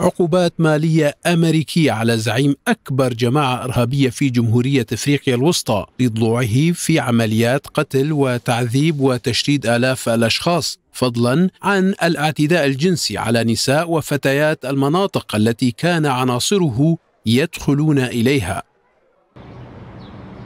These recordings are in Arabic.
عقوبات مالية أمريكية على زعيم أكبر جماعة إرهابية في جمهورية إفريقيا الوسطى لضلوعه في عمليات قتل وتعذيب وتشريد آلاف الأشخاص فضلا عن الاعتداء الجنسي على نساء وفتيات المناطق التي كان عناصره يدخلون إليها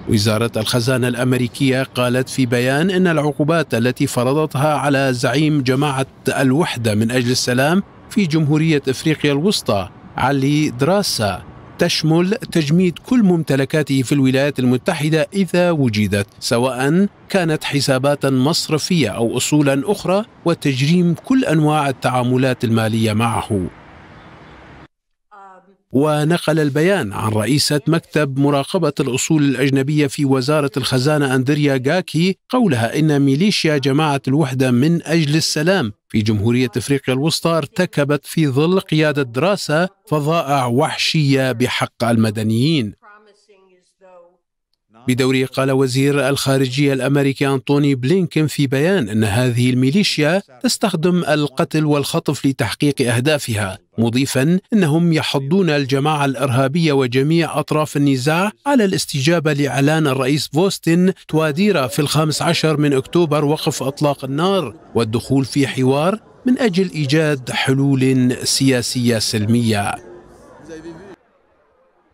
وزارة الخزانة الأمريكية قالت في بيان إن العقوبات التي فرضتها على زعيم جماعة الوحدة من أجل السلام في جمهورية إفريقيا الوسطى على دراسا تشمل تجميد كل ممتلكاته في الولايات المتحدة إذا وجدت سواء كانت حسابات مصرفية أو أصولا أخرى وتجريم كل أنواع التعاملات المالية معه ونقل البيان عن رئيسة مكتب مراقبة الأصول الأجنبية في وزارة الخزانة أندريا جاكي قولها إن ميليشيا جماعة الوحدة من أجل السلام في جمهورية أفريقيا الوسطى ارتكبت في ظل قيادة دراسة فظائع وحشية بحق المدنيين بدوره قال وزير الخارجية الأمريكي أنطوني بلينكن في بيان أن هذه الميليشيا تستخدم القتل والخطف لتحقيق أهدافها مضيفا أنهم يحضون الجماعة الإرهابية وجميع أطراف النزاع على الاستجابة لإعلان الرئيس بوستن تواديرا في الخامس عشر من أكتوبر وقف أطلاق النار والدخول في حوار من أجل إيجاد حلول سياسية سلمية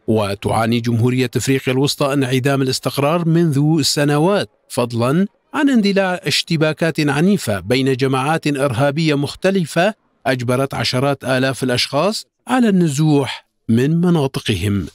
وتعاني جمهورية افريقيا الوسطى انعدام الاستقرار منذ سنوات فضلا عن اندلاع اشتباكات عنيفة بين جماعات ارهابية مختلفة اجبرت عشرات الاف الاشخاص على النزوح من مناطقهم